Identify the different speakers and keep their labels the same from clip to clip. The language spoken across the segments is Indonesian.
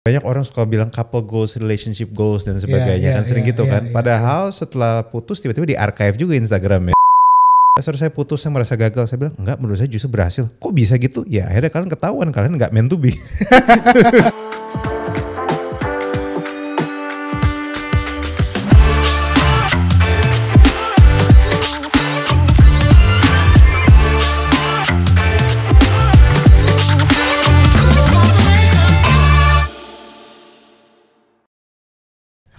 Speaker 1: banyak orang suka bilang couple goals, relationship goals dan sebagainya yeah, yeah, kan sering yeah, gitu yeah, kan. Yeah, Padahal yeah. setelah putus tiba-tiba di archive juga Instagramnya. Setelah saya putus saya merasa gagal, saya bilang enggak menurut saya justru berhasil. Kok bisa gitu? Ya akhirnya kalian ketahuan kalian nggak meant to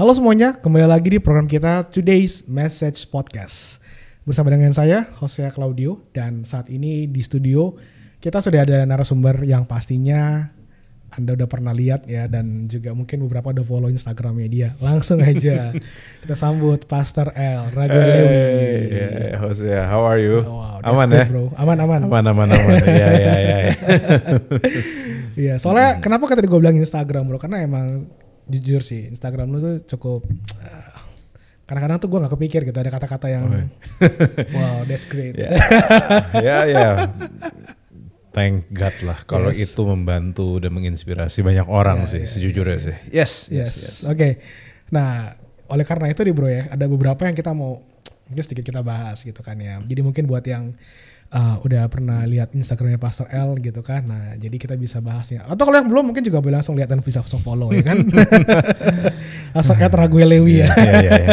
Speaker 2: Halo semuanya, kembali lagi di program kita Today's Message Podcast. Bersama dengan saya, Hosea Claudio, dan saat ini di studio kita sudah ada narasumber yang pastinya Anda udah pernah lihat ya, dan juga mungkin beberapa udah follow Instagramnya dia. Langsung aja kita sambut Pastor L.
Speaker 1: Ragu hey, Lewi. Yeah, Hosea, how are you? Oh, aman ya? Bro. Aman, aman. Aman, aman, aman. Iya, iya, iya. Iya, soalnya
Speaker 2: hmm. kenapa tadi gue bilang Instagram bro? Karena emang jujur sih Instagram lu tuh cukup karena eh, kadang uh, tuh gue nggak kepikir gitu ada kata-kata yang oh. wow that's great ya ya yeah.
Speaker 1: thank God lah kalau yes. itu membantu dan menginspirasi banyak orang yeah, sih yeah, sejujurnya yeah. sih yes yes, yes. yes.
Speaker 2: oke okay. nah oleh karena itu nih bro ya ada beberapa yang kita mau mungkin sedikit kita bahas gitu kan ya jadi mungkin buat yang uh, udah pernah lihat Instagramnya Pastor L gitu kan. Nah, jadi kita bisa bahasnya. Atau kalau yang belum mungkin juga boleh langsung lihat dan bisa langsung follow ya kan. langsung nah, Rague Lewi ya. Iya, iya, iya.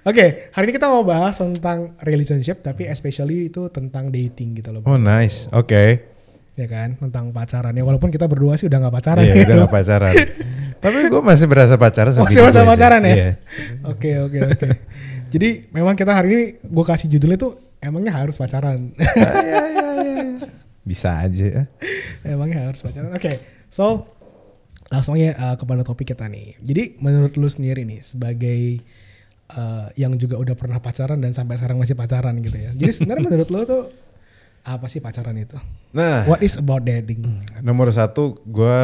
Speaker 2: Oke, hari ini kita mau bahas tentang relationship tapi especially itu tentang dating gitu loh.
Speaker 1: Oh, nice. Oke. Okay.
Speaker 2: Ya kan, tentang pacaran. Ya walaupun kita berdua sih udah nggak pacaran iya, ya. udah nggak pacaran.
Speaker 1: tapi gue masih berasa pacaran sama Masih berasa pacaran ya? Iya.
Speaker 2: Oke, oke, oke. Jadi memang kita hari ini gue kasih judulnya tuh Emangnya harus pacaran? Ya, ya, ya, ya,
Speaker 1: Bisa aja. Emangnya
Speaker 2: harus pacaran. Oke, okay. so langsung ya uh, eh, kepada topik kita nih. Jadi menurut lu sendiri nih sebagai uh, yang juga udah pernah pacaran dan sampai sekarang masih pacaran gitu ya. Jadi sebenarnya menurut lu tuh apa sih pacaran itu?
Speaker 1: Nah, what is about dating? Hmm, nomor satu, gue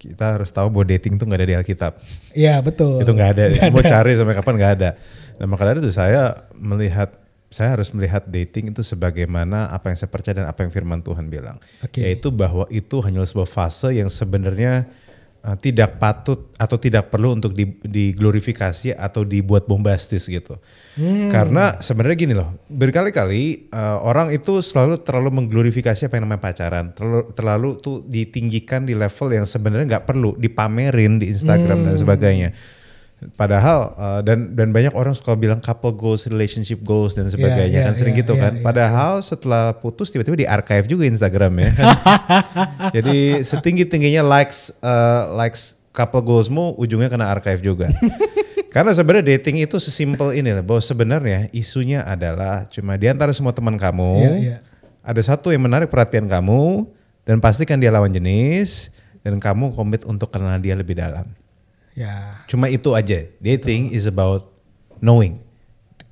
Speaker 1: kita harus tahu bahwa dating tuh gak ada di Alkitab. Iya betul. Itu gak ada. Gak mau cari sampai kapan gak ada. Nah makanya itu saya melihat saya harus melihat dating itu sebagaimana apa yang saya percaya dan apa yang firman Tuhan bilang. Okay. Yaitu bahwa itu hanya sebuah fase yang sebenarnya uh, tidak patut atau tidak perlu untuk di, diglorifikasi atau dibuat bombastis gitu. Hmm. Karena sebenarnya gini loh, berkali-kali uh, orang itu selalu terlalu mengglorifikasi apa yang namanya pacaran, terlalu, terlalu tuh ditinggikan di level yang sebenarnya nggak perlu, dipamerin di Instagram hmm. dan sebagainya Padahal uh, dan dan banyak orang suka bilang couple goals, relationship goals dan sebagainya yeah, yeah, kan iya, sering yeah, gitu yeah, kan. Yeah, Padahal yeah. setelah putus tiba-tiba di archive juga Instagram ya. Jadi setinggi tingginya likes uh, likes couple goalsmu ujungnya kena archive juga. Karena sebenarnya dating itu sesimpel ini lah bahwa sebenarnya isunya adalah cuma di antara semua teman kamu yeah, yeah. ada satu yang menarik perhatian kamu dan pastikan dia lawan jenis dan kamu komit untuk kenal dia lebih dalam. Ya. Cuma itu aja. Dating is about knowing,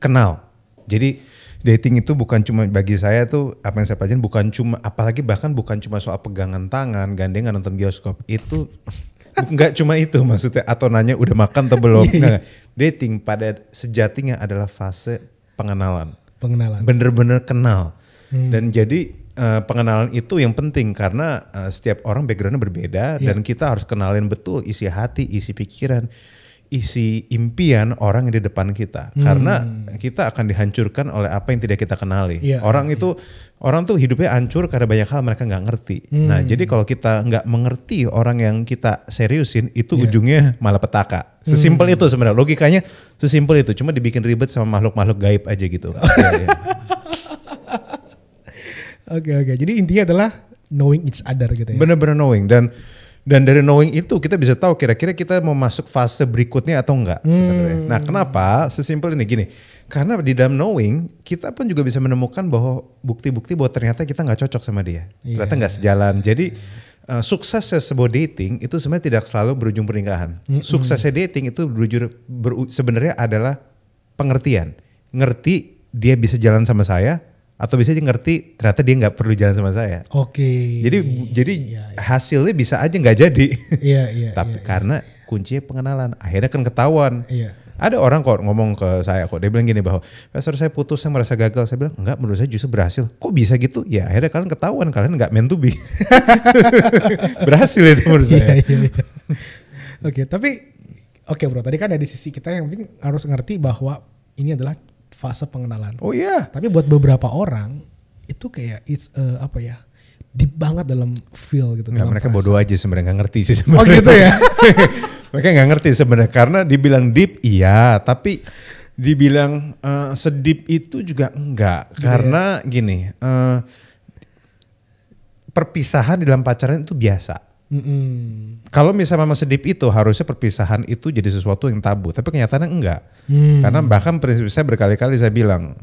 Speaker 1: kenal. Jadi dating itu bukan cuma bagi saya tuh apa yang saya pelajarin bukan cuma apalagi bahkan bukan cuma soal pegangan tangan, gandengan nonton bioskop itu nggak cuma itu maksudnya atau nanya udah makan atau belum. nah, Dating pada sejatinya adalah fase pengenalan. Pengenalan. Bener-bener kenal. Hmm. Dan jadi Eh, pengenalan itu yang penting karena uh, setiap orang backgroundnya berbeda yeah. dan kita harus kenalin betul isi hati, isi pikiran, isi impian orang yang di depan kita hmm. karena kita akan dihancurkan oleh apa yang tidak kita kenali. Yeah, orang yeah. itu iya. orang tuh hidupnya hancur karena banyak hal mereka nggak ngerti. Nah, hmm. Nah jadi kalau kita nggak mengerti orang yang kita seriusin itu yeah. ujungnya petaka. Hmm. Sesimpel hmm. itu sebenarnya logikanya sesimpel itu cuma dibikin ribet sama makhluk-makhluk gaib aja gitu. okay, iya, yeah.
Speaker 2: Oke oke. Jadi intinya adalah knowing each other gitu ya.
Speaker 1: Bener-bener knowing dan dan dari knowing itu kita bisa tahu kira-kira kita mau masuk fase berikutnya atau enggak hmm. sebenarnya. Nah, kenapa? Sesimpel ini gini. Karena di dalam knowing kita pun juga bisa menemukan bahwa bukti-bukti bahwa ternyata kita nggak cocok sama dia. Yeah. Ternyata nggak sejalan. Jadi uh, suksesnya sebuah dating itu sebenarnya tidak selalu berujung pernikahan. Mm -hmm. Suksesnya dating itu berujur beru, sebenarnya adalah pengertian. Ngerti dia bisa jalan sama saya, atau bisa aja ngerti ternyata dia nggak perlu jalan sama saya. Oke. Okay. Jadi jadi ya, ya. hasilnya bisa aja nggak jadi. Iya iya. Tapi ya, karena ya. kuncinya pengenalan. Akhirnya kan ketahuan. Iya. Ada orang kok ngomong ke saya kok dia bilang gini bahwa Pastor saya putus saya merasa gagal. Saya bilang enggak menurut saya justru berhasil. Kok bisa gitu? Ya akhirnya kalian ketahuan kalian nggak main to berhasil itu menurut iya, saya.
Speaker 2: Oke, okay, tapi oke okay, bro, tadi kan ada di sisi kita yang penting harus ngerti bahwa ini adalah fase pengenalan. Oh iya. Yeah. Tapi buat beberapa orang itu kayak it's a, eh, apa ya? deep banget dalam feel gitu. Nggak, mereka
Speaker 1: bodoh aja sebenarnya nggak ngerti sih oh, sebenarnya. Oh gitu ya. mereka nggak ngerti sebenarnya karena dibilang deep iya, tapi dibilang uh, sedip itu juga enggak gitu ya? karena ya? gini uh, perpisahan di dalam pacaran itu biasa. Mm -mm. Kalau misalnya memang sedip itu harusnya perpisahan itu jadi sesuatu yang tabu, tapi kenyataannya enggak. Mm. Karena bahkan prinsip saya berkali-kali saya bilang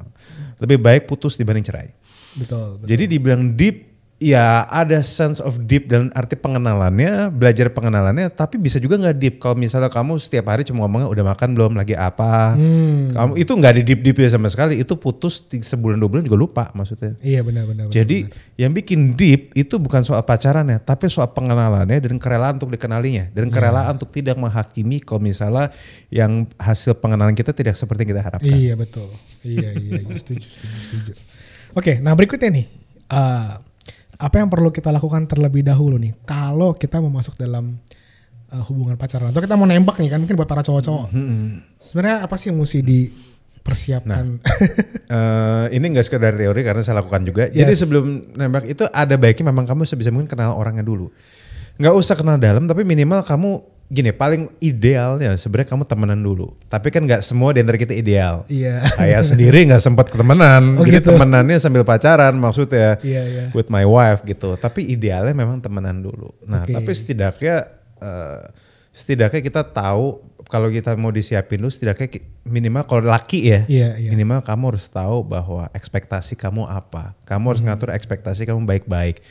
Speaker 1: lebih baik putus dibanding cerai. Betul. betul. Jadi dibilang deep ya ada sense of deep dan arti pengenalannya, belajar pengenalannya, tapi bisa juga nggak deep. Kalau misalnya kamu setiap hari cuma ngomongnya udah makan belum, lagi apa, hmm. kamu itu nggak ada deep deep ya sama sekali. Itu putus sebulan dua bulan juga lupa maksudnya. Iya benar-benar. Jadi benar. yang bikin deep itu bukan soal pacaran ya, tapi soal pengenalannya dan kerelaan untuk dikenalinya dan ya. kerelaan untuk tidak menghakimi kalau misalnya yang hasil pengenalan kita tidak seperti yang kita harapkan. Iya betul. Iya iya, iya.
Speaker 2: setuju setuju. setuju. Oke, okay, nah berikutnya nih. Uh, apa yang perlu kita lakukan terlebih dahulu nih kalau kita mau masuk dalam uh, hubungan pacaran atau kita mau nembak nih kan mungkin buat para cowok-cowok hmm, hmm, hmm. sebenarnya apa sih yang mesti dipersiapkan nah,
Speaker 1: uh, ini nggak sekedar teori karena saya lakukan juga yes. jadi sebelum nembak itu ada baiknya memang kamu sebisa mungkin kenal orangnya dulu nggak usah kenal dalam tapi minimal kamu gini paling idealnya sebenarnya kamu temenan dulu tapi kan nggak semua di antara kita ideal yeah. Iya. saya sendiri nggak sempat ketemenan oh, jadi gitu. temenannya sambil pacaran maksudnya yeah, yeah. with my wife gitu tapi idealnya memang temenan dulu nah okay. tapi setidaknya uh, setidaknya kita tahu kalau kita mau disiapin dulu setidaknya minimal kalau laki ya yeah, yeah. minimal kamu harus tahu bahwa ekspektasi kamu apa kamu harus hmm. ngatur ekspektasi kamu baik-baik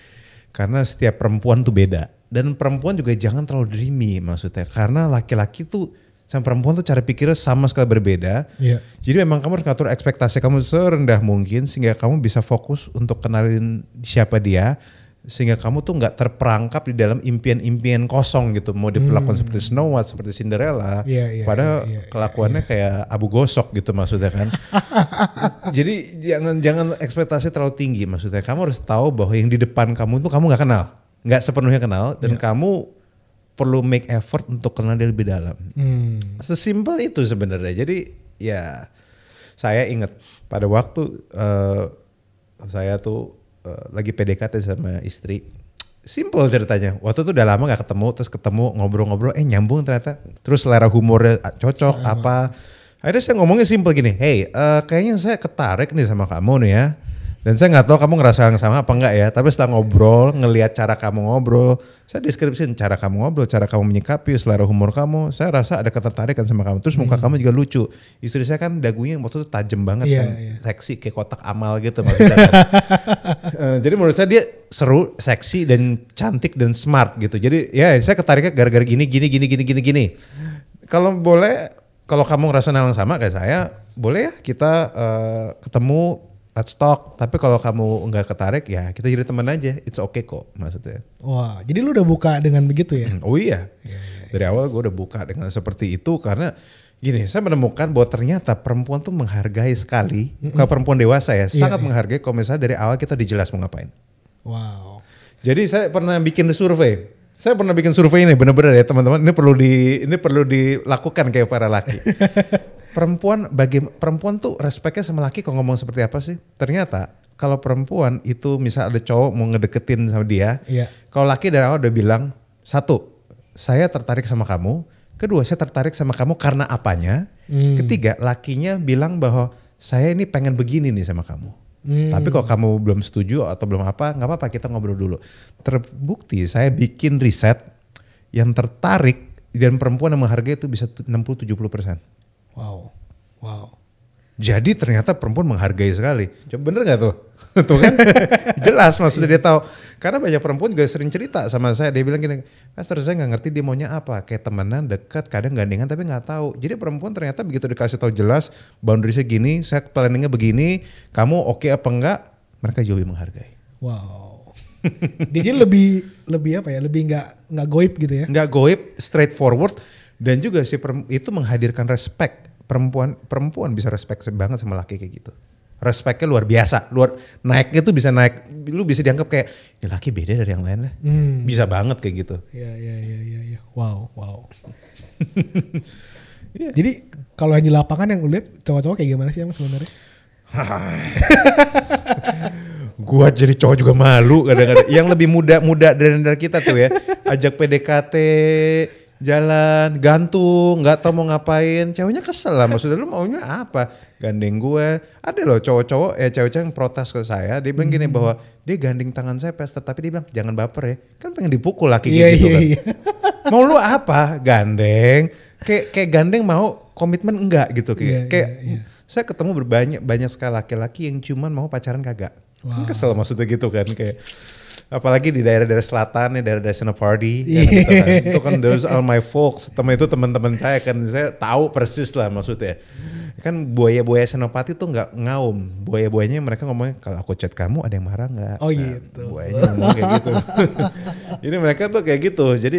Speaker 1: karena setiap perempuan tuh beda dan perempuan juga jangan terlalu dreamy maksudnya karena laki-laki tuh sama perempuan tuh cara pikirnya sama sekali berbeda. Yeah. Jadi memang kamu harus ngatur ekspektasi kamu serendah mungkin sehingga kamu bisa fokus untuk kenalin siapa dia sehingga kamu tuh nggak terperangkap di dalam impian-impian kosong gitu mau diperlakukan hmm. seperti Snow White seperti Cinderella yeah, yeah, iya, padahal yeah, yeah, kelakuannya yeah. kayak abu gosok gitu maksudnya kan jadi jangan jangan ekspektasi terlalu tinggi maksudnya kamu harus tahu bahwa yang di depan kamu tuh kamu nggak kenal nggak sepenuhnya kenal dan yeah. kamu perlu make effort untuk kenal dia lebih dalam. Hmm. Sesimpel itu sebenarnya. Jadi ya saya ingat pada waktu uh, saya tuh uh, lagi PDKT sama istri. Simple ceritanya. Waktu itu udah lama nggak ketemu, terus ketemu ngobrol-ngobrol, eh nyambung ternyata. Terus selera humornya ah, cocok Sama. apa. Akhirnya saya ngomongnya simple gini, hey uh, kayaknya saya ketarik nih sama kamu nih ya dan saya nggak tahu kamu ngerasa yang sama apa enggak ya, tapi setelah ngobrol, ngelihat cara kamu ngobrol, saya deskripsiin cara kamu ngobrol, cara kamu menyikapi, selera humor kamu, saya rasa ada ketertarikan sama kamu. Terus hmm. muka kamu juga lucu. Istri saya kan dagunya yang waktu itu tajam banget yeah, kan, yeah. seksi kayak kotak amal gitu kan. eh, jadi menurut saya dia seru, seksi dan cantik dan smart gitu. Jadi ya saya ketariknya gara-gara gini, gini, gini, gini, gini, gini. Kalau boleh, kalau kamu ngerasa yang sama kayak saya, boleh ya kita uh, ketemu let's talk. Tapi kalau kamu nggak ketarik ya kita jadi teman aja. It's okay kok maksudnya.
Speaker 2: Wah, jadi lu udah buka dengan begitu ya?
Speaker 1: Hmm, oh iya. Ya, ya, ya. Dari awal gue udah buka dengan seperti itu karena gini, saya menemukan bahwa ternyata perempuan tuh menghargai sekali. Mm hmm Kalau perempuan dewasa ya, yeah, sangat yeah. menghargai kalau misalnya dari awal kita dijelas mau ngapain. Wow. Jadi saya pernah bikin survei saya pernah bikin survei ini benar-benar ya teman-teman. Ini perlu di ini perlu dilakukan kayak para laki. perempuan bagi perempuan tuh respeknya sama laki kalau ngomong seperti apa sih? Ternyata kalau perempuan itu misal ada cowok mau ngedeketin sama dia, yeah. kalau laki dari awal udah bilang satu, saya tertarik sama kamu. Kedua, saya tertarik sama kamu karena apanya. Hmm. Ketiga, lakinya bilang bahwa saya ini pengen begini nih sama kamu. Hmm. Tapi kalau kamu belum setuju atau belum apa, nggak apa-apa kita ngobrol dulu. Terbukti saya bikin riset yang tertarik dan perempuan yang menghargai itu bisa 60-70 persen. Jadi ternyata perempuan menghargai sekali. Coba bener gak tuh? tuh kan? Jelas maksudnya dia iya. tahu. Karena banyak perempuan juga sering cerita sama saya. Dia bilang gini, Pastor saya gak ngerti dia maunya apa. Kayak temenan, dekat, kadang gandengan tapi gak tahu. Jadi perempuan ternyata begitu dikasih tahu jelas, boundary nya gini, saya planningnya begini, kamu oke okay apa enggak, mereka jauh lebih menghargai.
Speaker 2: Wow. Jadi lebih lebih apa ya? Lebih nggak nggak goib gitu ya?
Speaker 1: Nggak goib, straightforward dan juga si itu menghadirkan respect perempuan perempuan bisa respect banget sama laki kayak gitu respectnya luar biasa luar naiknya tuh bisa naik lu bisa dianggap kayak ini laki beda dari yang lain lah hmm. bisa banget kayak gitu ya ya ya ya, ya. wow
Speaker 2: wow yeah. jadi kalau yang di lapangan yang lu lihat cowok-cowok kayak gimana sih emang sebenarnya
Speaker 1: gua jadi cowok juga malu kadang-kadang yang lebih muda-muda dari kita tuh ya ajak PDKT jalan gantung nggak tau mau ngapain ceweknya kesel lah maksudnya lu maunya apa gandeng gue ada loh cowok-cowok eh cewek-cewek yang protes ke saya dia bilang hmm. gini bahwa dia gandeng tangan saya pester tapi dia bilang jangan baper ya kan pengen dipukul laki yeah, gitu yeah, kan yeah. mau lu apa gandeng kayak kayak gandeng mau komitmen enggak gitu kayak yeah, iya, kayak yeah, saya ketemu berbanyak banyak sekali laki-laki yang cuman mau pacaran kagak kan wow. kesel maksudnya gitu kan kayak apalagi di daerah-daerah selatan ya daerah-daerah Senopati yeah. kan, gitu kan. Iya. itu kan those all my folks teman itu teman-teman saya kan saya tahu persis lah maksudnya kan buaya-buaya Senopati tuh nggak ngaum buaya-buayanya mereka ngomong kalau aku chat kamu ada yang marah nggak oh nah, gitu buayanya ngomong kayak gitu ini mereka tuh kayak gitu jadi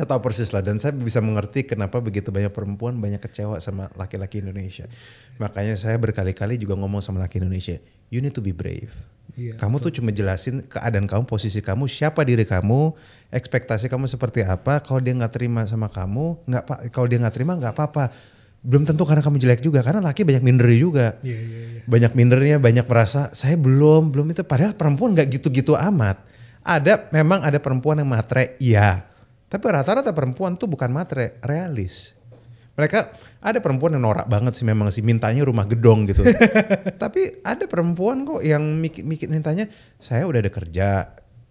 Speaker 1: saya tahu persis lah dan saya bisa mengerti kenapa begitu banyak perempuan banyak kecewa sama laki-laki Indonesia. Makanya saya berkali-kali juga ngomong sama laki Indonesia, you need to be brave. Iya, kamu betul. tuh cuma jelasin keadaan kamu, posisi kamu, siapa diri kamu, ekspektasi kamu seperti apa. Kalau dia nggak terima sama kamu, nggak pak, kalau dia nggak terima nggak apa-apa. Belum tentu karena kamu jelek juga, karena laki banyak minder juga. Iya, iya, iya. Banyak mindernya, banyak merasa saya belum, belum itu. Padahal perempuan nggak gitu-gitu amat. Ada memang ada perempuan yang matre, iya tapi rata-rata perempuan tuh bukan matre, realis. Mereka ada perempuan yang norak banget sih memang sih mintanya rumah gedong gitu. Tapi ada perempuan kok yang mikir-mikir mintanya saya udah ada kerja,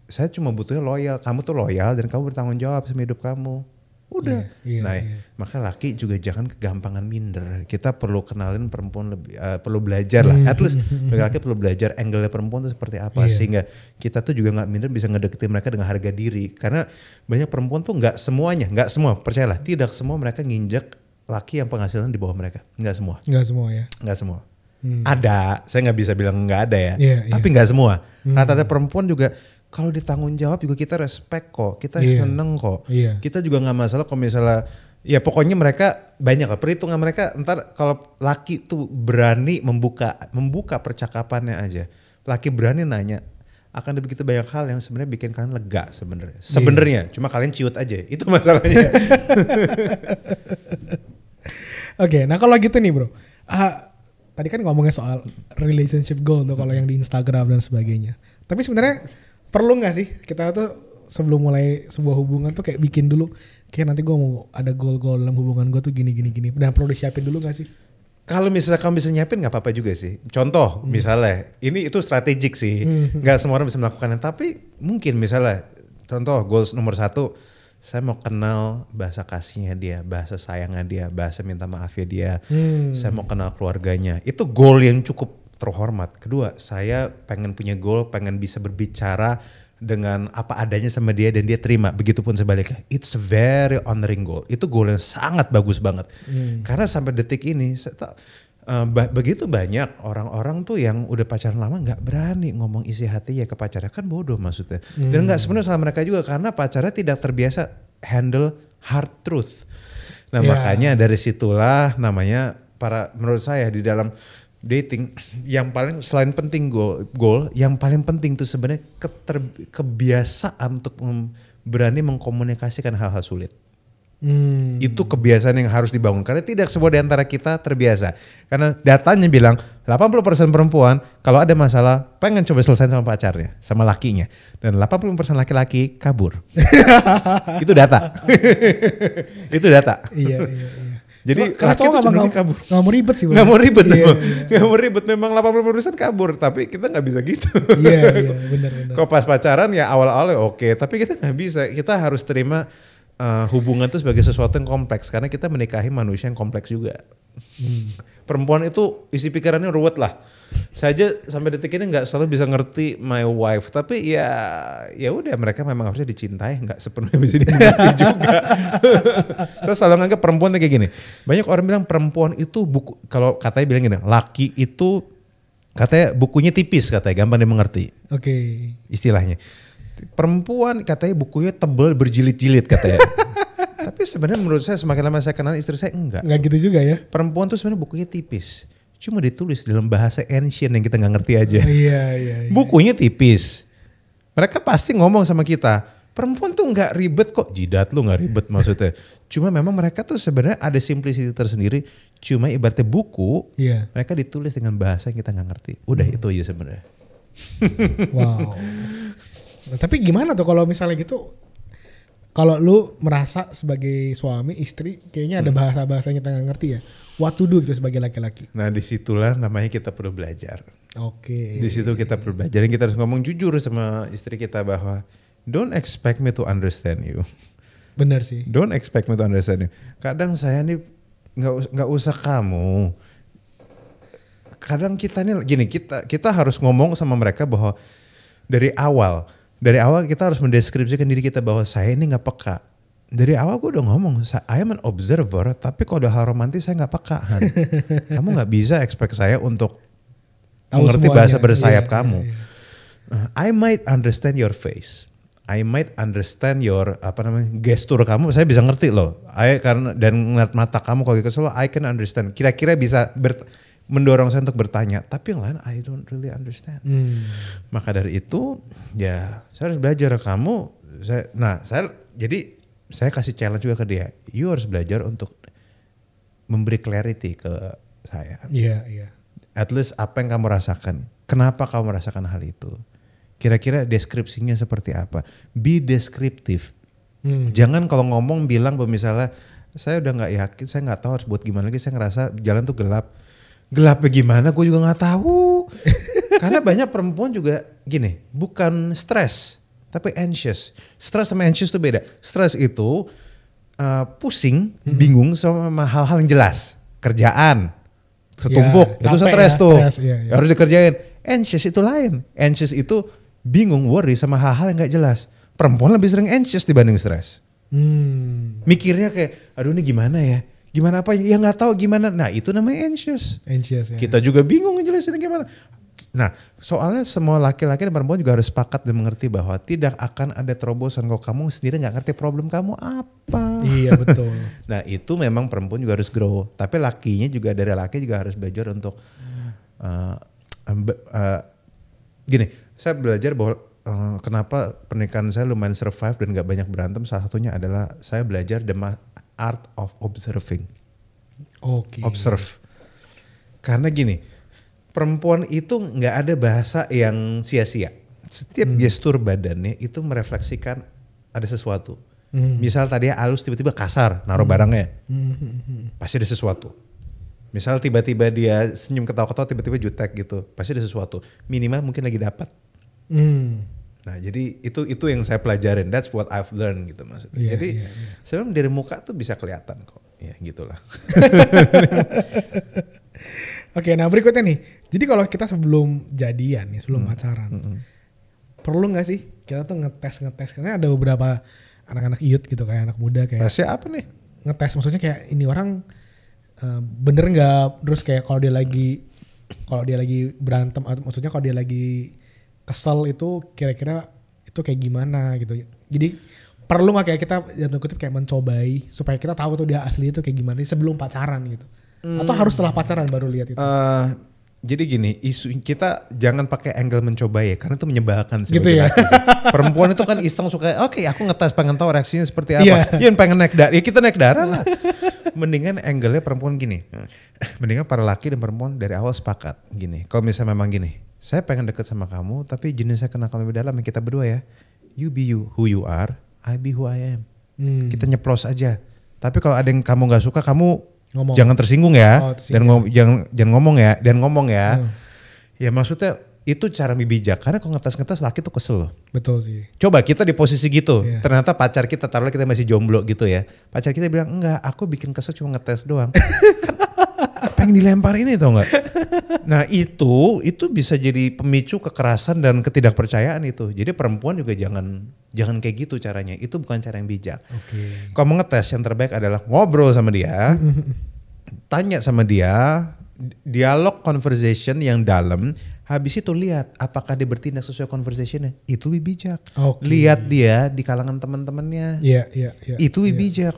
Speaker 1: saya cuma butuhnya loyal. Kamu tuh loyal dan kamu bertanggung jawab sama hidup kamu udah yeah, yeah, nah yeah. maka laki juga jangan kegampangan minder kita perlu kenalin perempuan lebih uh, perlu belajar lah hmm. at least laki-laki perlu belajar angle perempuan itu seperti apa yeah. sehingga kita tuh juga nggak minder bisa ngedeketin mereka dengan harga diri karena banyak perempuan tuh nggak semuanya nggak semua percayalah tidak semua mereka nginjak laki yang penghasilan di bawah mereka nggak semua nggak semua ya nggak semua hmm. ada saya nggak bisa bilang nggak ada ya yeah, iya. tapi nggak yeah. semua hmm. rata-rata perempuan juga kalau ditanggung jawab juga kita respect kok, kita yeah. seneng kok. Yeah. Kita juga nggak masalah kalau misalnya ya pokoknya mereka banyak lah perhitungan mereka ntar kalau laki tuh berani membuka membuka percakapannya aja. Laki berani nanya akan ada begitu banyak hal yang sebenarnya bikin kalian lega sebenarnya. Iya. Sebenarnya, yeah. cuma kalian ciut aja. Itu masalahnya.
Speaker 2: Oke, okay, nah kalau gitu nih, Bro. Uh, tadi kan ngomongnya soal relationship goal tuh kalau yang di Instagram dan sebagainya. Tapi sebenarnya perlu nggak sih kita tuh sebelum mulai sebuah hubungan tuh kayak bikin dulu kayak nanti gue mau ada goal-goal dalam hubungan gue tuh gini gini gini dan perlu disiapin dulu nggak sih
Speaker 1: kalau misalnya kamu bisa nyiapin nggak apa-apa juga sih. Contoh hmm. misalnya, ini itu strategik sih. Hmm. Nggak hmm. semua orang bisa melakukannya. Tapi mungkin misalnya, contoh goals nomor satu, saya mau kenal bahasa kasihnya dia, bahasa sayangnya dia, bahasa minta maafnya dia. Hmm. Saya mau kenal keluarganya. Itu goal yang cukup terhormat. Kedua, saya pengen punya goal, pengen bisa berbicara dengan apa adanya sama dia dan dia terima. Begitupun sebaliknya. It's very honoring goal. Itu goal yang sangat bagus banget. Hmm. Karena sampai detik ini saya tak, uh, eh, begitu banyak orang-orang tuh yang udah pacaran lama nggak berani ngomong isi hati ya ke pacarnya kan bodoh maksudnya. Hmm. Dan nggak sebenarnya salah mereka juga karena pacarnya tidak terbiasa handle hard truth. Nah, yeah. makanya dari situlah namanya para menurut saya di dalam dating yang paling selain penting goal, goal yang paling penting tuh sebenarnya keter, kebiasaan untuk mem, berani mengkomunikasikan hal-hal sulit. Hmm. Itu kebiasaan yang harus dibangun karena tidak semua di antara kita terbiasa. Karena datanya bilang 80% perempuan kalau ada masalah pengen coba selesai sama pacarnya, sama lakinya. Dan 80% laki-laki kabur. itu data. itu data. iya, iya, iya. Jadi Cuma, laki itu cenderung kabur. Gak mau ribet sih. Gak mau ribet. Yeah, yeah. Gak mau ribet. Memang 80% kabur. Tapi kita gak bisa gitu. Iya, yeah, iya. Yeah, benar, benar. Kok pas pacaran ya awal-awal oke. tapi kita gak bisa. Kita harus terima uh, hubungan itu sebagai sesuatu yang kompleks karena kita menikahi manusia yang kompleks juga. Hmm. Perempuan itu isi pikirannya ruwet lah. Saya aja sampai detik ini nggak selalu bisa ngerti my wife, tapi ya ya udah mereka memang harusnya dicintai, nggak sepenuhnya bisa dimengerti juga. Saya selalu nganggap perempuan kayak gini. Banyak orang bilang perempuan itu buku kalau katanya bilang gini, laki itu katanya bukunya tipis katanya gampang dimengerti. Oke. Okay. Istilahnya. Perempuan katanya bukunya tebel berjilid-jilid katanya. Tapi sebenarnya menurut saya semakin lama saya kenal istri saya enggak. Enggak gitu juga ya. Perempuan tuh sebenarnya bukunya tipis. Cuma ditulis dalam bahasa ancient yang kita nggak ngerti aja. Oh, iya, iya, iya. Bukunya tipis. Mereka pasti ngomong sama kita. Perempuan tuh nggak ribet kok. Jidat lu nggak ribet maksudnya. Cuma memang mereka tuh sebenarnya ada simplicity tersendiri. Cuma ibaratnya buku, iya. mereka ditulis dengan bahasa yang kita nggak ngerti. Udah hmm. itu aja sebenarnya. wow. Nah,
Speaker 2: tapi gimana tuh kalau misalnya gitu kalau lu merasa sebagai suami istri kayaknya ada hmm. bahasa bahasanya kita nggak ngerti ya what to do gitu sebagai laki-laki
Speaker 1: nah disitulah namanya kita perlu belajar oke okay. di situ kita perlu belajar dan kita harus ngomong jujur sama istri kita bahwa don't expect me to understand you benar sih don't expect me to understand you kadang saya nih nggak nggak usah kamu kadang kita nih gini kita kita harus ngomong sama mereka bahwa dari awal dari awal kita harus mendeskripsikan diri kita bahwa saya ini nggak peka. Dari awal gue udah ngomong, I am an observer, tapi kalau udah hal romantis saya nggak peka. Han. kamu nggak bisa expect saya untuk Tahu mengerti semuanya. bahasa bersayap yeah, iya, kamu. Yeah, iya. yeah. I might understand your face. I might understand your apa namanya gestur kamu. Saya bisa ngerti loh. I karena dan ngeliat mata kamu kalau gitu. kesel, I can understand. Kira-kira bisa ber, mendorong saya untuk bertanya, tapi yang lain I don't really understand. Hmm. Maka dari itu ya saya harus belajar kamu. Saya, nah saya jadi saya kasih challenge juga ke dia. You harus belajar untuk memberi clarity ke saya. Iya yeah, iya. Yeah. At least apa yang kamu rasakan? Kenapa kamu merasakan hal itu? Kira-kira deskripsinya seperti apa? Be descriptive. Hmm. Jangan kalau ngomong bilang misalnya saya udah nggak yakin, saya nggak tahu harus buat gimana lagi. Saya ngerasa jalan tuh gelap gelapnya gimana gue juga nggak tahu karena banyak perempuan juga gini bukan stres tapi anxious stres sama anxious itu beda stres itu uh, pusing hmm bingung sama hal-hal yang jelas kerjaan setumpuk ya, itu stres ya, tuh stress, ya, ya. harus dikerjain anxious itu lain anxious itu bingung worry sama hal-hal yang nggak jelas perempuan lebih sering anxious dibanding stres hmm. mikirnya kayak aduh ini gimana ya gimana apa ya nggak tahu gimana nah itu namanya anxious anxious ya. kita juga bingung ngejelasin gimana nah soalnya semua laki-laki dan perempuan juga harus sepakat dan mengerti bahwa tidak akan ada terobosan kalau kamu sendiri nggak ngerti problem kamu apa iya betul nah itu memang perempuan juga harus grow tapi lakinya juga dari laki juga harus belajar untuk uh, um, uh, gini saya belajar bahwa eh, kenapa pernikahan saya lumayan survive dan nggak banyak berantem salah satunya adalah saya belajar dan art of observing. Oke. Okay. Observe. Karena gini, perempuan itu nggak ada bahasa yang sia-sia. Setiap hmm. gestur badannya itu merefleksikan ada sesuatu. Hmm. Misal tadi halus ya, tiba-tiba kasar naruh hmm. barangnya, hmm, hmm, hmm, hmm. pasti ada sesuatu. Misal tiba-tiba dia senyum ketawa-ketawa tiba-tiba jutek gitu, pasti ada sesuatu. Minimal mungkin lagi dapat. Hmm Nah, jadi itu itu yang saya pelajarin. That's what I've learned gitu maksudnya. Yeah, jadi yeah, yeah. sebenarnya dari muka tuh bisa kelihatan kok. Ya, gitulah.
Speaker 2: Oke, nah berikutnya nih. Jadi kalau kita sebelum jadian ya sebelum hmm, pacaran. Hmm, hmm. Perlu nggak sih kita tuh ngetes-ngetes karena ada beberapa anak-anak iut gitu kayak anak muda kayak Masih apa nih? Ngetes maksudnya kayak ini orang uh, bener nggak terus kayak kalau dia lagi kalau dia lagi berantem atau maksudnya kalau dia lagi kesel itu kira-kira itu kayak gimana gitu. Jadi perlu nggak kayak kita yang kutip kayak mencobai supaya kita tahu tuh dia asli itu kayak gimana sebelum pacaran gitu. Hmm. Atau harus setelah pacaran baru lihat itu.
Speaker 1: Uh, jadi gini, isu kita jangan pakai angle mencobai ya, karena itu menyebalkan sih. Gitu ya. Perempuan itu kan iseng suka, oke okay, aku ngetes pengen tahu reaksinya seperti apa. Yeah. yang iya, pengen naik darah, ya kita naik darah lah. mendingan angle-nya perempuan gini. Mendingan para laki dan perempuan dari awal sepakat gini. Kalau misalnya memang gini, saya pengen deket sama kamu tapi jenisnya kamu lebih dalam kita berdua ya you be you who you are I be who I am hmm. kita nyeplos aja tapi kalau ada yang kamu nggak suka kamu ngomong. jangan tersinggung ya oh, tersinggung. dan ngom jangan jangan ngomong ya dan ngomong ya hmm. ya maksudnya itu cara bijak karena kalau ngetes-ngetes laki tuh kesel loh. Betul sih. Coba kita di posisi gitu, yeah. ternyata pacar kita taruhlah kita masih jomblo gitu ya. Pacar kita bilang, "Enggak, aku bikin kesel cuma ngetes doang." pengen dilempar ini tau nggak? nah itu itu bisa jadi pemicu kekerasan dan ketidakpercayaan itu. Jadi perempuan juga jangan jangan kayak gitu caranya. Itu bukan cara yang bijak. Okay. Kau mengetes yang terbaik adalah ngobrol sama dia, tanya sama dia, dialog conversation yang dalam habis itu lihat apakah dia bertindak sesuai conversationnya itu lebih bijak okay. lihat dia di kalangan teman-temannya yeah, yeah, yeah, itu lebih yeah. bijak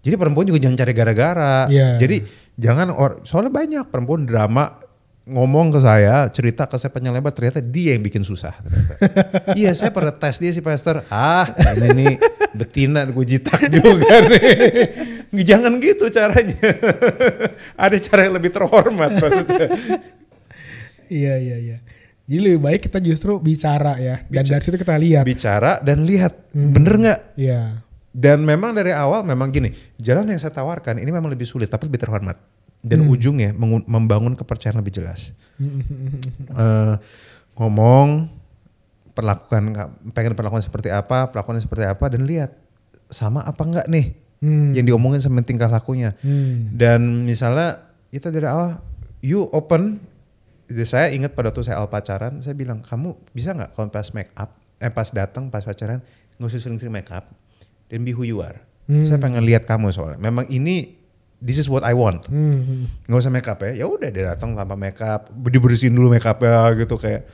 Speaker 1: jadi perempuan juga jangan cari gara-gara yeah. jadi jangan or soalnya banyak perempuan drama ngomong ke saya cerita ke saya penyelebar ternyata dia yang bikin susah iya saya pernah tes dia si pastor ah ini nih betina gue jitak juga nih jangan gitu caranya ada cara yang lebih terhormat maksudnya
Speaker 2: iya iya iya jadi lebih baik kita justru bicara ya dan bicara,
Speaker 1: dari situ kita lihat bicara dan lihat hmm. bener nggak iya dan memang dari awal memang gini, jalan yang saya tawarkan ini memang lebih sulit tapi lebih terhormat dan hmm. ujungnya membangun kepercayaan lebih jelas. uh, ngomong perlakukan, pengen perlakuan seperti apa, perlakuan seperti apa dan lihat sama apa enggak nih hmm. yang diomongin sama tingkah lakunya. Hmm. Dan misalnya kita dari awal you open jadi saya ingat pada waktu saya awal pacaran, saya bilang kamu bisa nggak kalau pas make up, eh pas datang pas pacaran nggak usah sering-sering make up, dan be who you are. Hmm. Saya pengen lihat kamu soalnya. Memang ini this is what I want. Hmm. Gak usah makeup ya. Ya udah dia datang tanpa makeup, dibersihin dulu makeupnya gitu kayak.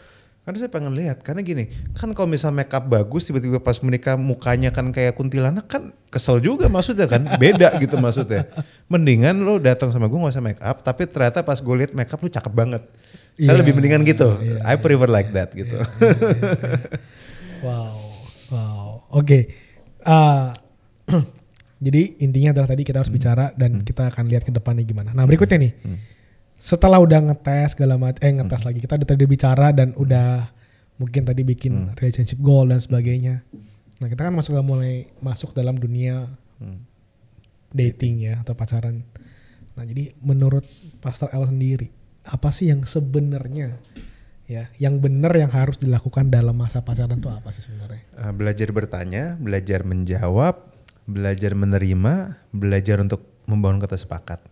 Speaker 1: Karena saya pengen lihat. Karena gini, kan kalau misal makeup bagus tiba-tiba pas menikah mukanya kan kayak kuntilanak kan kesel juga maksudnya kan. Beda gitu maksudnya. Mendingan lo datang sama gue gak usah makeup, tapi ternyata pas gue lihat makeup lu cakep banget. Saya yeah, lebih mendingan gitu. Yeah, iya, I prefer yeah, like yeah, that iya, gitu. Yeah, yeah, yeah.
Speaker 2: wow. Wow. Oke. Okay Uh, jadi intinya adalah tadi kita harus hmm. bicara dan hmm. kita akan lihat ke depannya gimana. Nah berikutnya nih, hmm. setelah udah ngetes segala macam, eh ngetes hmm. lagi kita udah tadi bicara dan hmm. udah mungkin tadi bikin hmm. relationship goal dan sebagainya. Nah kita kan masuk mulai masuk dalam dunia hmm. dating ya atau pacaran. Nah jadi menurut Pastor L sendiri apa sih yang sebenarnya ya yang benar yang harus dilakukan dalam masa pacaran itu apa sih
Speaker 1: sebenarnya uh, belajar bertanya belajar menjawab belajar menerima belajar untuk membangun kata sepakat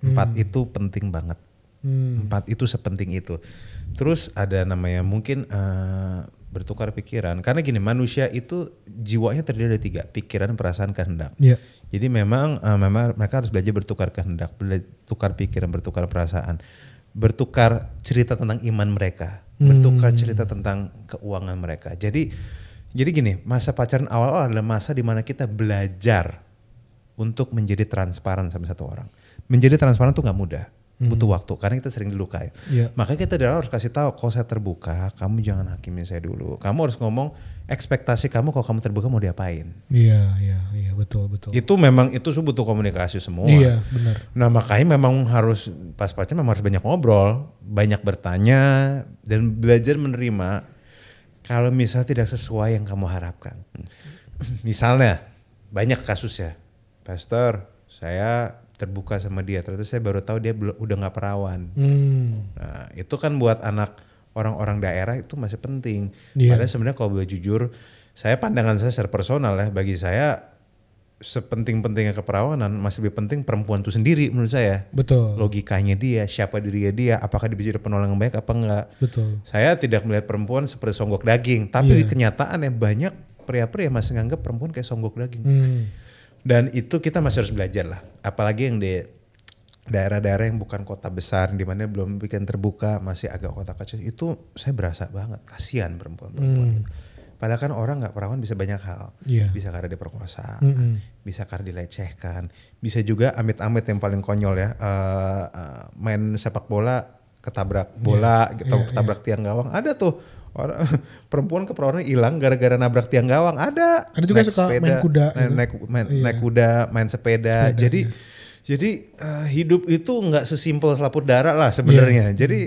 Speaker 1: empat hmm. itu penting banget hmm. empat itu sepenting itu terus ada namanya mungkin uh, bertukar pikiran karena gini manusia itu jiwanya terdiri dari tiga pikiran perasaan kehendak yeah. jadi memang uh, memang mereka harus belajar bertukar kehendak bertukar pikiran bertukar perasaan bertukar cerita tentang iman mereka, hmm. bertukar cerita tentang keuangan mereka. Jadi jadi gini, masa pacaran awal-awal adalah masa di mana kita belajar untuk menjadi transparan sama satu orang. Menjadi transparan itu nggak mudah hmm. butuh waktu karena kita sering dilukai. Yeah. Iya. Makanya kita dalam harus kasih tahu kalau saya terbuka, kamu jangan hakimi saya dulu. Kamu harus ngomong ekspektasi kamu kalau kamu terbuka mau diapain.
Speaker 2: Iya, iya, iya, betul, betul. Itu
Speaker 1: memang itu butuh komunikasi semua. Iya, benar. Nah, makanya memang harus pas-pasnya memang harus banyak ngobrol, banyak bertanya dan belajar menerima kalau misalnya tidak sesuai yang kamu harapkan. Misalnya banyak kasus ya. Pastor, saya terbuka sama dia ternyata saya baru tahu dia udah nggak perawan
Speaker 2: hmm.
Speaker 1: nah itu kan buat anak orang-orang daerah itu masih penting yeah. padahal sebenarnya kalau boleh jujur saya pandangan saya secara personal ya bagi saya sepenting-pentingnya keperawanan masih lebih penting perempuan itu sendiri menurut saya betul logikanya dia siapa dirinya dia apakah dia bisa jadi penolong yang baik apa enggak betul saya tidak melihat perempuan seperti songgok daging tapi yeah. kenyataannya banyak pria-pria masih menganggap perempuan kayak songgok daging hmm dan itu kita masih harus belajar lah apalagi yang di daerah-daerah yang bukan kota besar di mana belum bikin terbuka masih agak kota kecil itu saya berasa banget kasihan perempuan-perempuan hmm. padahal kan orang nggak perawan bisa banyak hal yeah. bisa karena diperkosa mm -hmm. bisa karena dilecehkan bisa juga amit-amit yang paling konyol ya uh, uh, main sepak bola ketabrak bola yeah. atau yeah, ketabrak yeah. tiang gawang ada tuh orang perempuan ke perorangan hilang gara-gara nabrak tiang gawang ada ada juga naik sepeda, main kuda naik gitu. naik, main, iya. naik kuda main sepeda, Sepedanya. jadi iya. jadi uh, hidup itu nggak sesimpel selaput darah lah sebenarnya yeah. jadi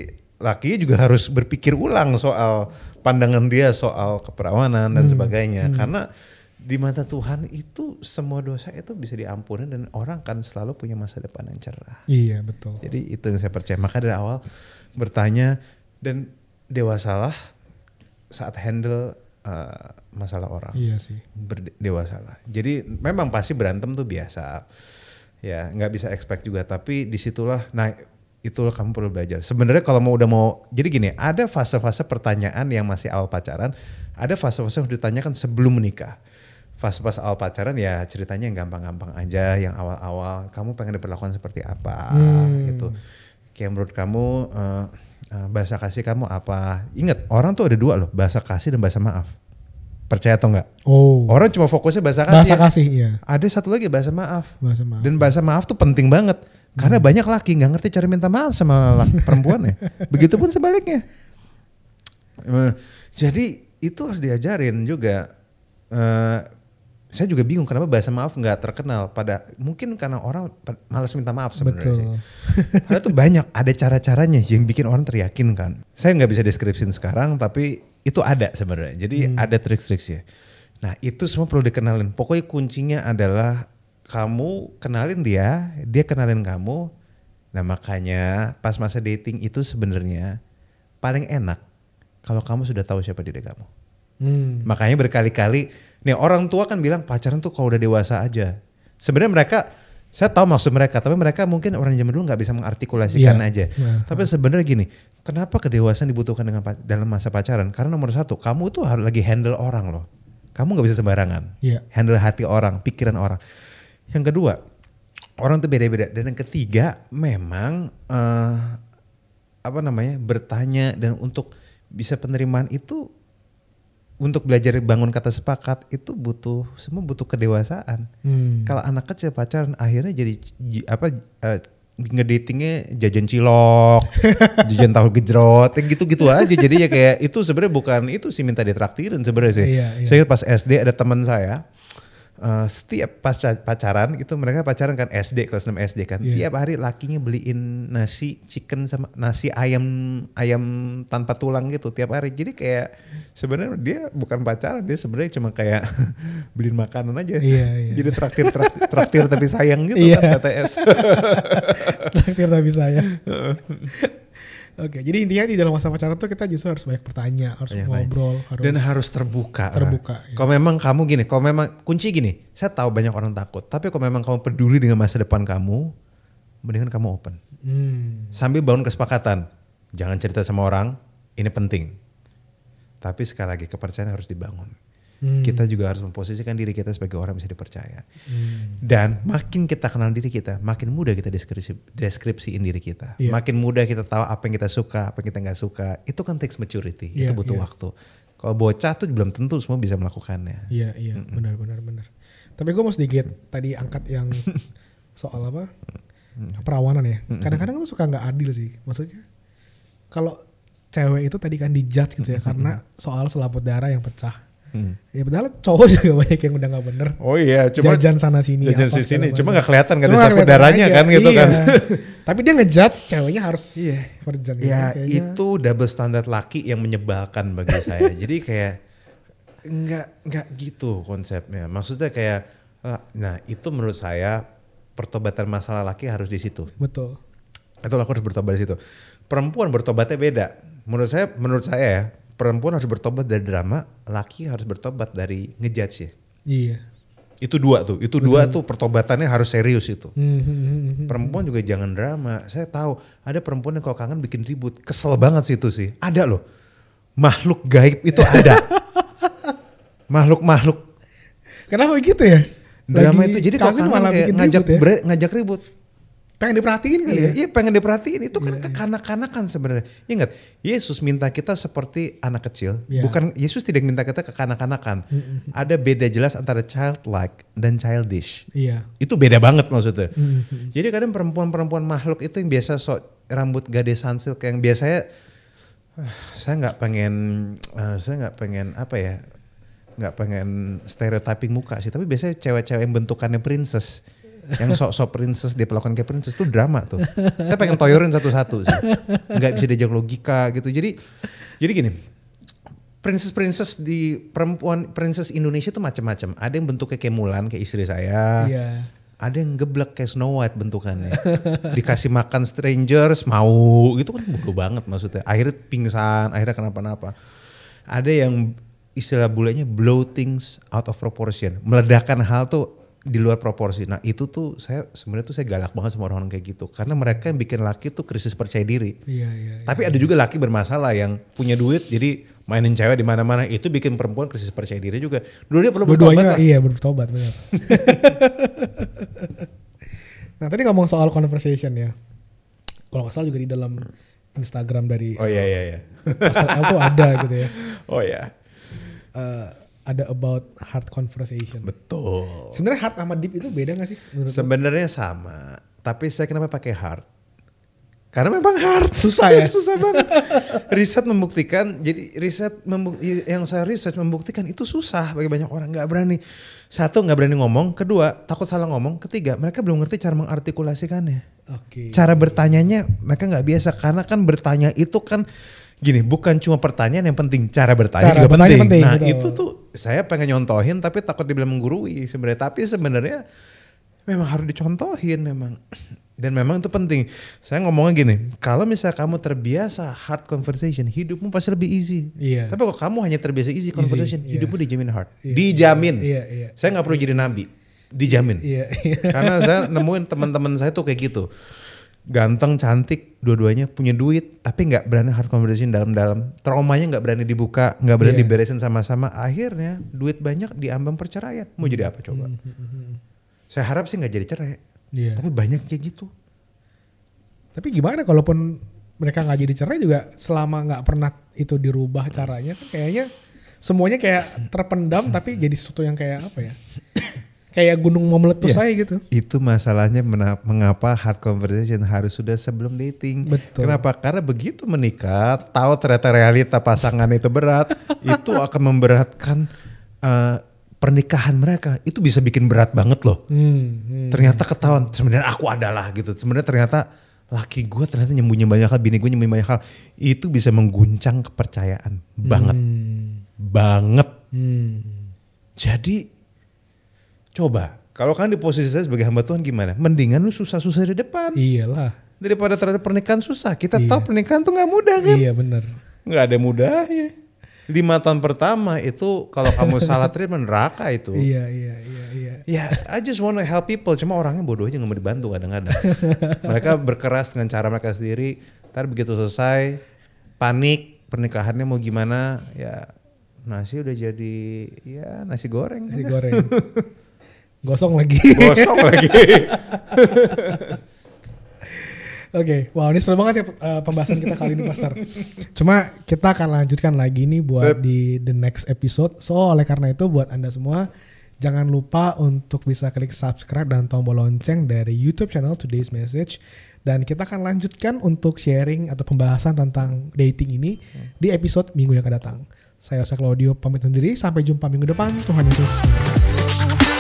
Speaker 1: laki juga harus berpikir ulang soal pandangan dia soal keperawanan dan hmm. sebagainya hmm. karena di mata Tuhan itu semua dosa itu bisa diampuni dan orang kan selalu punya masa depan yang cerah. Iya betul. Jadi itu yang saya percaya. Maka dari awal bertanya dan dewasalah saat handle uh, masalah orang. Iya sih. Berdewasa lah. Jadi memang pasti berantem tuh biasa. Ya nggak bisa expect juga. Tapi disitulah, nah itulah kamu perlu belajar. Sebenarnya kalau mau udah mau, jadi gini, ada fase-fase pertanyaan yang masih awal pacaran, ada fase-fase yang ditanyakan sebelum menikah. Fase-fase awal pacaran ya ceritanya yang gampang-gampang aja, yang awal-awal kamu pengen diperlakukan seperti apa hmm. gitu. Kayak menurut kamu uh, Eh, bahasa kasih kamu apa? Ingat, orang tuh ada dua loh, bahasa kasih dan bahasa maaf. Percaya atau enggak? Oh. Orang cuma fokusnya bahasa kasih. Bahasa ya. kasih, ya. Ada satu lagi bahasa maaf. Bahasa maaf. Dan bahasa maaf tuh penting banget. Hmm. Karena banyak laki nggak ngerti cara minta maaf sama perempuan ya. Begitupun sebaliknya. Eh, jadi itu harus diajarin juga. Eh, saya juga bingung kenapa bahasa maaf nggak terkenal pada mungkin karena orang malas minta maaf sebenarnya sih. Karena tuh banyak ada cara-caranya yang bikin orang teriyakin kan. Saya nggak bisa deskripsiin sekarang tapi itu ada sebenarnya. Jadi hmm. ada trik-triknya. Nah itu semua perlu dikenalin. Pokoknya kuncinya adalah kamu kenalin dia, dia kenalin kamu. Nah makanya pas masa dating itu sebenarnya paling enak kalau kamu sudah tahu siapa diri kamu. Hmm. Makanya berkali-kali Nih orang tua kan bilang pacaran tuh kalau udah dewasa aja. Sebenarnya mereka saya tahu maksud mereka, tapi mereka mungkin orang zaman dulu nggak bisa mengartikulasikan yeah. aja. Yeah. Tapi sebenarnya gini, kenapa kedewasaan dibutuhkan dengan dalam masa pacaran? Karena nomor satu, kamu tuh harus lagi handle orang loh. Kamu nggak bisa sembarangan. Yeah. Handle hati orang, pikiran orang. Yang kedua, orang tuh beda-beda. Dan yang ketiga, memang uh, apa namanya bertanya dan untuk bisa penerimaan itu untuk belajar bangun kata sepakat itu butuh semua butuh kedewasaan. Hmm. Kalau anak kecil pacaran akhirnya jadi apa uh, ngedatingnya jajan cilok, jajan tahu gejrot, gitu-gitu aja. Jadi ya kayak itu sebenarnya bukan itu sih minta ditraktirin sebenarnya sih. Iya, iya. Saya pas SD ada teman saya Uh, setiap pas pacaran itu mereka pacaran kan SD kelas 6 SD kan yeah. tiap hari lakinya beliin nasi chicken sama nasi ayam ayam tanpa tulang gitu tiap hari jadi kayak sebenarnya dia bukan pacaran dia sebenarnya cuma kayak beliin makanan aja yeah, iya. yeah. jadi traktir traktir, traktir tapi sayang gitu yeah. kan TTS traktir tapi sayang
Speaker 2: Oke, jadi intinya di dalam masa pacaran tuh kita justru harus banyak bertanya, harus banyak ngobrol, harus dan
Speaker 1: harus terbuka. Terbuka. Ya. Kalau memang kamu gini, kalau memang kunci gini, saya tahu banyak orang takut, tapi kalau memang kamu peduli dengan masa depan kamu, mendingan kamu open. Hmm. Sambil bangun kesepakatan, jangan cerita sama orang, ini penting. Tapi sekali lagi kepercayaan harus dibangun. Hmm. Kita juga harus memposisikan diri kita sebagai orang yang bisa dipercaya. Hmm. Dan makin kita kenal diri kita, makin mudah kita deskripsi deskripsiin diri kita. Yeah. Makin mudah kita tahu apa yang kita suka, apa yang kita nggak suka. Itu kan takes maturity. Yeah, itu butuh yeah. waktu. Kalau bocah tuh belum tentu semua bisa melakukannya. Iya, yeah,
Speaker 2: iya, yeah. mm -mm. benar benar benar. Tapi gue mau sedikit mm. tadi angkat yang soal apa?
Speaker 1: Mm. Perawanan ya. Kadang-kadang
Speaker 2: tuh suka nggak adil sih. Maksudnya kalau cewek itu tadi kan dijudge gitu ya karena soal selaput darah yang pecah Hmm. Ya padahal cowok juga banyak yang udah nggak bener. Oh iya, cuma jajan sana sini. Jajan sini sini, cuma nggak kelihatan kan nggak ada saku darahnya aja. kan gitu iya. kan. Tapi dia ngejudge ceweknya harus iya. virgin. Ya gitu, itu
Speaker 1: double standar laki yang menyebalkan bagi saya. Jadi kayak nggak nggak gitu konsepnya. Maksudnya kayak eh, nah itu menurut saya pertobatan masalah laki harus di situ. Betul. Atau laki harus bertobat di situ. Perempuan bertobatnya beda. Menurut saya menurut saya ya perempuan harus bertobat dari drama, laki harus bertobat dari ngejudge ya. Iya. Itu dua tuh, itu Betul. dua tuh pertobatannya harus serius itu. Hmm, hmm, hmm, perempuan juga jangan drama. Saya tahu ada perempuan yang kalau kangen bikin ribut, kesel banget sih itu sih. Ada loh, makhluk gaib itu ada. Makhluk-makhluk. Kenapa begitu ya? Drama Lagi itu jadi kalau kangen malah kayak bikin ngajak ribut ya? ngajak ribut pengen diperhatiin kali iya, ya iya pengen diperhatiin itu kan iya, iya, kekanak-kanakan sebenarnya ingat Yesus minta kita seperti anak kecil iya. bukan Yesus tidak minta kita kekanak-kanakan mm, mm, mm. ada beda jelas antara childlike dan childish Iya. itu beda banget maksudnya jadi kadang perempuan-perempuan makhluk itu yang biasa sok rambut gadis sansil kayak yang biasanya ah, saya nggak pengen eh, saya nggak pengen apa ya nggak pengen stereotyping muka sih tapi biasanya cewek-cewek yang bentukannya princess yang sok-sok princess dia pelakukan kayak princess tuh drama tuh. Saya pengen toyorin satu-satu sih. Nggak bisa diajak logika gitu. Jadi jadi gini, princess-princess di perempuan princess Indonesia tuh macam-macam. Ada yang bentuknya kayak Mulan kayak istri saya. Iya. Ada yang geblek kayak Snow White bentukannya. Dikasih makan strangers mau gitu kan bodoh banget maksudnya. Akhirnya pingsan, akhirnya kenapa-napa. Ada yang istilah bulenya blow things out of proportion. Meledakan hal tuh di luar proporsi. Nah itu tuh saya sebenarnya tuh saya galak banget sama orang-orang kayak gitu karena mereka yang bikin laki tuh krisis percaya diri. Iya, iya, iya. Tapi iya. ada juga laki bermasalah yang punya duit jadi mainin cewek di mana-mana itu bikin perempuan krisis percaya diri juga. Dulu dia perlu bertobat. Lah. Iya bertobat benar.
Speaker 2: nah tadi ngomong soal conversation ya. Kalau nggak salah juga di dalam Instagram dari Oh iya iya iya. Eh, Pastor L tuh ada gitu ya. Oh iya. Uh,
Speaker 1: ada about hard conversation. Betul. Sebenarnya hard sama deep itu beda gak sih? Sebenarnya sama, tapi saya kenapa pakai hard? Karena memang hard, susah ya. susah banget. riset membuktikan, jadi riset membuktikan, yang saya riset membuktikan itu susah bagi banyak orang Gak berani. Satu gak berani ngomong, kedua takut salah ngomong, ketiga mereka belum ngerti cara mengartikulasikannya. Oke. Okay. Cara bertanyanya mereka gak biasa karena kan bertanya itu kan gini bukan cuma pertanyaan yang penting cara bertanya cara juga bertanya penting. penting nah gitu. itu tuh saya pengen nyontohin tapi takut dibilang menggurui sebenarnya tapi sebenarnya memang harus dicontohin memang dan memang itu penting saya ngomongnya gini kalau misalnya kamu terbiasa hard conversation hidupmu pasti lebih easy iya. tapi kalau kamu hanya terbiasa easy conversation easy, iya. hidupmu iya. dijamin hard iya, iya, dijamin iya, iya, saya nggak perlu jadi nabi dijamin iya, iya. karena saya nemuin teman-teman saya tuh kayak gitu ganteng cantik dua-duanya punya duit tapi nggak berani hard conversation dalam-dalam traumanya nggak berani dibuka nggak berani yeah. diberesin sama-sama akhirnya duit banyak diambang perceraian mau jadi apa coba mm -hmm. saya harap sih nggak jadi cerai yeah. tapi banyak kayak gitu tapi gimana kalaupun mereka nggak jadi
Speaker 2: cerai juga selama nggak pernah itu dirubah caranya kan kayaknya semuanya kayak terpendam tapi jadi sesuatu yang kayak apa ya kayak gunung mau meletus yeah. aja gitu.
Speaker 1: Itu masalahnya mengapa hard conversation harus sudah sebelum dating. Betul. Kenapa? Karena begitu menikah, tahu ternyata realita pasangan itu berat, itu akan memberatkan uh, pernikahan mereka. Itu bisa bikin berat banget loh. Hmm, hmm. Ternyata ketahuan sebenarnya aku adalah gitu. Sebenarnya ternyata laki gue ternyata nyembunyi banyak hal, bini gue nyembunyi banyak hal. Itu bisa mengguncang kepercayaan banget. Hmm. Banget. Hmm. Jadi Coba, kalau kan di posisi saya sebagai hamba Tuhan gimana? Mendingan lu susah-susah di depan. Iyalah. Daripada terhadap pernikahan susah. Kita iya. tahu pernikahan tuh nggak mudah kan? Iya benar. Nggak ada mudahnya. Lima tahun pertama itu kalau kamu salah treatment neraka itu. Iya iya iya iya. Ya, yeah, I just wanna help people. Cuma orangnya bodoh aja nggak mau dibantu kadang-kadang. mereka berkeras dengan cara mereka sendiri. Ntar begitu selesai panik pernikahannya mau gimana ya nasi udah jadi ya nasi goreng. Nasi goreng. gosong lagi. Gosong lagi.
Speaker 2: Oke, okay. wow ini seru banget ya eh, pembahasan kita kali ini pasar. Cuma kita akan lanjutkan lagi nih buat Sip. di the next episode. So oleh karena itu buat anda semua jangan lupa untuk bisa klik subscribe dan tombol lonceng dari YouTube channel Today's Message dan kita akan lanjutkan untuk sharing atau pembahasan tentang dating ini di episode minggu yang akan datang. Saya Osa Claudio pamit sendiri sampai jumpa minggu depan. Tuhan Yesus.